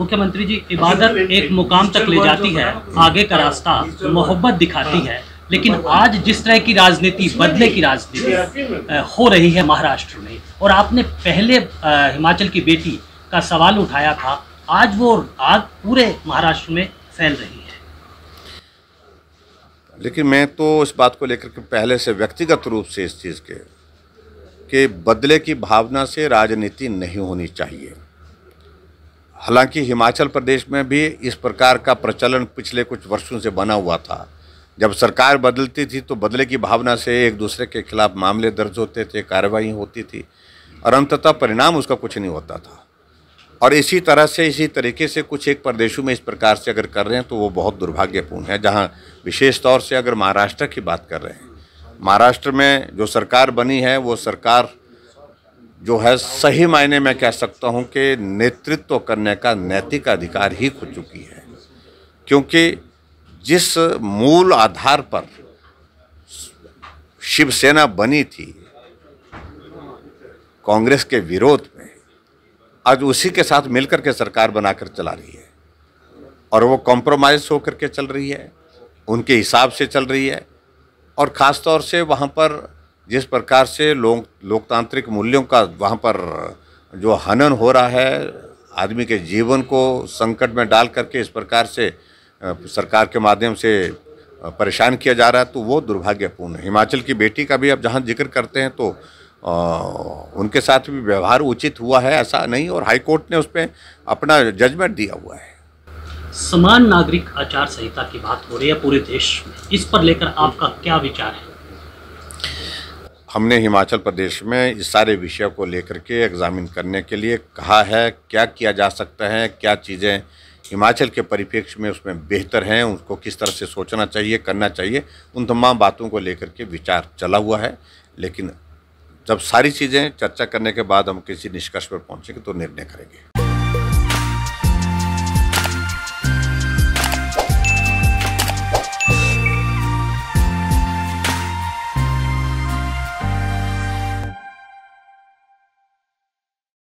मुख्यमंत्री जी इबादत एक मुकाम तक ले जाती है आगे का रास्ता मोहब्बत दिखाती है लेकिन आज जिस तरह की राजनीति बदले की राजनीति हो रही है महाराष्ट्र में और आपने पहले हिमाचल की बेटी का सवाल उठाया था आज वो आग पूरे महाराष्ट्र में फैल रही है लेकिन मैं तो इस बात को लेकर के पहले से व्यक्तिगत रूप से इस चीज़ के कि बदले की भावना से राजनीति नहीं होनी चाहिए हालांकि हिमाचल प्रदेश में भी इस प्रकार का प्रचलन पिछले कुछ वर्षों से बना हुआ था जब सरकार बदलती थी तो बदले की भावना से एक दूसरे के खिलाफ मामले दर्ज होते थे कार्रवाई होती थी और अंततः परिणाम उसका कुछ नहीं होता था और इसी तरह से इसी तरीके से कुछ एक प्रदेशों में इस प्रकार से अगर कर रहे हैं तो वो बहुत दुर्भाग्यपूर्ण है जहाँ विशेष तौर से अगर महाराष्ट्र की बात कर रहे हैं महाराष्ट्र में जो सरकार बनी है वो सरकार जो है सही मायने में कह सकता हूं कि नेतृत्व करने का नैतिक अधिकार ही खो चुकी है क्योंकि जिस मूल आधार पर शिवसेना बनी थी कांग्रेस के विरोध में आज उसी के साथ मिलकर के सरकार बनाकर चला रही है और वो कॉम्प्रोमाइज़ होकर के चल रही है उनके हिसाब से चल रही है और ख़ास तौर से वहाँ पर जिस प्रकार से लोग लोकतांत्रिक मूल्यों का वहाँ पर जो हनन हो रहा है आदमी के जीवन को संकट में डाल करके इस प्रकार से सरकार के माध्यम से परेशान किया जा रहा है तो वो दुर्भाग्यपूर्ण है हिमाचल की बेटी का भी आप जहाँ जिक्र करते हैं तो आ, उनके साथ भी व्यवहार उचित हुआ है ऐसा नहीं और हाईकोर्ट ने उस पर अपना जजमेंट दिया हुआ है समान नागरिक आचार संहिता की बात हो रही है पूरे देश में इस पर लेकर आपका क्या विचार है हमने हिमाचल प्रदेश में इस सारे विषय को लेकर के एग्ज़ामिन करने के लिए कहा है क्या किया जा सकता है क्या चीज़ें हिमाचल के परिप्रेक्ष्य में उसमें बेहतर हैं उसको किस तरह से सोचना चाहिए करना चाहिए उन तमाम बातों को लेकर के विचार चला हुआ है लेकिन जब सारी चीज़ें चर्चा करने के बाद हम किसी निष्कर्ष पर पहुँचेंगे तो निर्णय करेंगे